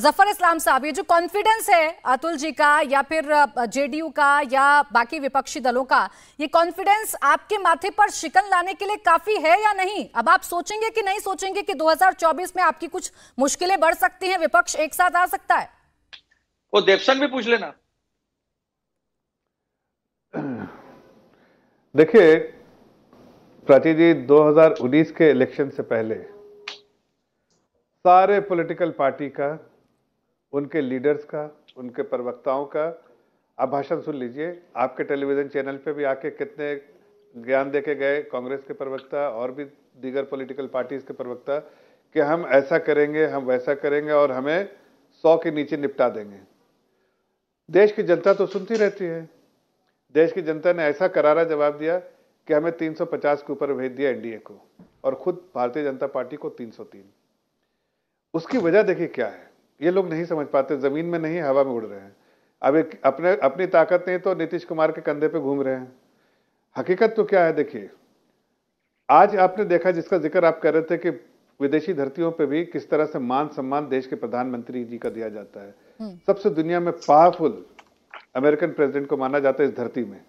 जफर इस्लाम साहब ये जो कॉन्फिडेंस है अतुल जी का या फिर जेडीयू का या बाकी विपक्षी दलों का ये कॉन्फिडेंस आपके माथे पर शिकन लाने के लिए काफी है या नहीं अब आप सोचेंगे कि नहीं सोचेंगे कि 2024 में आपकी कुछ मुश्किलें बढ़ सकती हैं विपक्ष एक साथ आ सकता है वो देवसन भी पूछ लेना देखिए प्राची जी दो के इलेक्शन से पहले सारे पॉलिटिकल पार्टी का उनके लीडर्स का उनके प्रवक्ताओं का आप भाषण सुन लीजिए आपके टेलीविज़न चैनल पे भी आके कितने ज्ञान देके गए कांग्रेस के प्रवक्ता और भी दीगर पॉलिटिकल पार्टीज़ के प्रवक्ता कि हम ऐसा करेंगे हम वैसा करेंगे और हमें सौ के नीचे निपटा देंगे देश की जनता तो सुनती रहती है देश की जनता ने ऐसा करारा जवाब दिया कि हमें 350 के ऊपर भेज दिया एनडीए को और खुद भारतीय जनता पार्टी को 303 उसकी वजह देखिए क्या है ये लोग नहीं समझ पाते जमीन में नहीं हवा में उड़ रहे हैं अब एक अपने अपनी ताकत नहीं तो नीतीश कुमार के कंधे पे घूम रहे हैं हकीकत तो क्या है देखिए आज आपने देखा जिसका जिक्र आप कर रहे थे कि विदेशी धरतियों पे भी किस तरह से मान सम्मान देश के प्रधानमंत्री जी का दिया जाता है हम्म। सबसे दुनिया में पावरफुल अमेरिकन प्रेसिडेंट को माना जाता है इस धरती में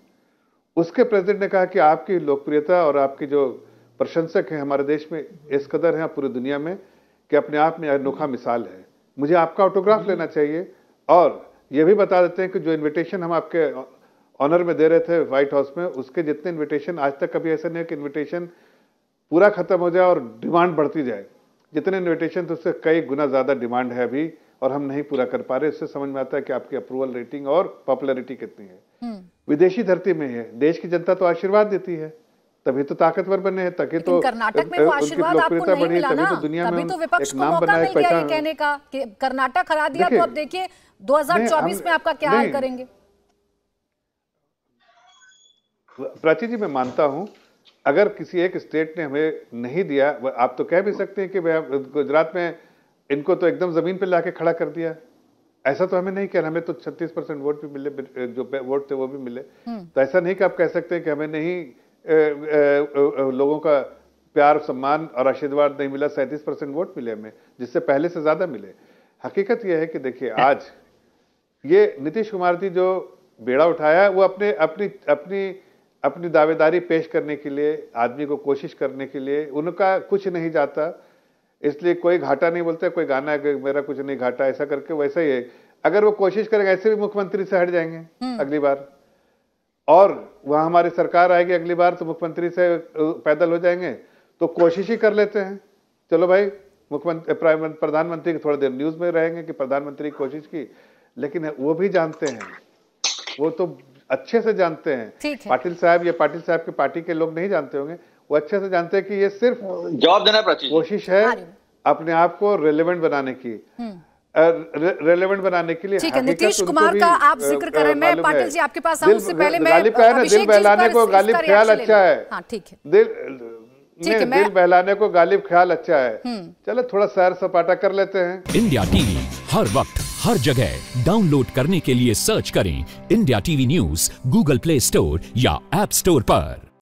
उसके प्रेसिडेंट ने कहा कि आपकी लोकप्रियता और आपकी जो प्रशंसक हैं हमारे देश में इस कदर हैं पूरी दुनिया में कि अपने आप में अनोखा मिसाल है मुझे आपका ऑटोग्राफ हम्म। लेना चाहिए और ये भी बता देते हैं कि जो इन्विटेशन हम आपके ऑनर में दे रहे थे व्हाइट हाउस में उसके जितने इन्विटेशन आज तक कभी ऐसा नहीं है कि इन्विटेशन पूरा खत्म हो जाए और डिमांड बढ़ती जाए जितने इन्विटेशन थे उससे कई गुना ज़्यादा डिमांड है अभी और हम नहीं पूरा कर पा रहे इससे समझ में आता है कि आपकी अप्रूवल रेटिंग और पॉपुलरिटी कितनी है हम्म। विदेशी धरती में है देश की जनता तो आशीर्वाद देती है तभी तो ताकतवर बने हैं तभी तो कर्नाटक में वो आशीर्वाद आपको नहीं मिला ना तभी तो दुनिया तभी तो विपक्ष को मौका मिल गया ये कहने का कि कर्नाटक हरा दिया तो अब देखिए 2024 में आपका क्या हाल करेंगे प्राची जी मैं मानता हूं अगर किसी एक स्टेट ने हमें नहीं दिया आप तो कह भी सकते हैं कि गुजरात में इनको तो एकदम जमीन पे लाके खड़ा कर दिया ऐसा तो हमें नहीं कहना हमें तो 36 परसेंट वोट भी मिले जो वोट थे वो भी मिले हम्म। तो ऐसा नहीं कि आप कह सकते हैं कि हमें नहीं लोगों का प्यार सम्मान और आशीर्वाद नहीं मिला सैंतीस परसेंट वोट मिले हमें जिससे पहले से ज़्यादा मिले हकीकत यह है कि देखिए हाँ। आज ये नीतीश कुमार जी जो बेड़ा उठाया वो अपने अपनी अपनी अपनी दावेदारी पेश करने के लिए आदमी को कोशिश करने के लिए उनका कुछ नहीं जाता इसलिए कोई घाटा नहीं बोलते कोई गाना है मेरा कुछ नहीं घाटा ऐसा करके वैसा ही है अगर वो कोशिश करेंगे ऐसे भी मुख्यमंत्री से हट जाएंगे हम्म। अगली बार और वहाँ हमारी सरकार आएगी अगली बार तो मुख्यमंत्री से पैदल हो जाएंगे तो कोशिश ही कर लेते हैं चलो भाई मुख्यमंत्री प्रधानमंत्री थोड़ी देर न्यूज़ में रहेंगे कि प्रधानमंत्री कोशिश की लेकिन वो भी जानते हैं वो तो अच्छे से जानते हैं पाटिल साहब या पाटिल साहब की पार्टी के लोग नहीं जानते होंगे वो अच्छे से जानते हैं कि ये सिर्फ जवाब देना कोशिश है अपने आप को रेलिवेंट बनाने की हम्म। रेलेवेंट बनाने के लिए ठीक है नीतीश कुमार का आप जिक्र कर रहे हैं पाटिल जी आपके पास आऊं उससे पहले मैं गालिब का है दिल बहलाने को गालिब ख्याल अच्छा है हां ठीक है दिल है दिल बहलाने को गालिब ख्याल अच्छा है चलो थोड़ा सैर सपाटा कर लेते हैं इंडिया टीवी हर वक्त हर जगह डाउनलोड करने के लिए सर्च करें India TV news Google play store या एप स्टोर पर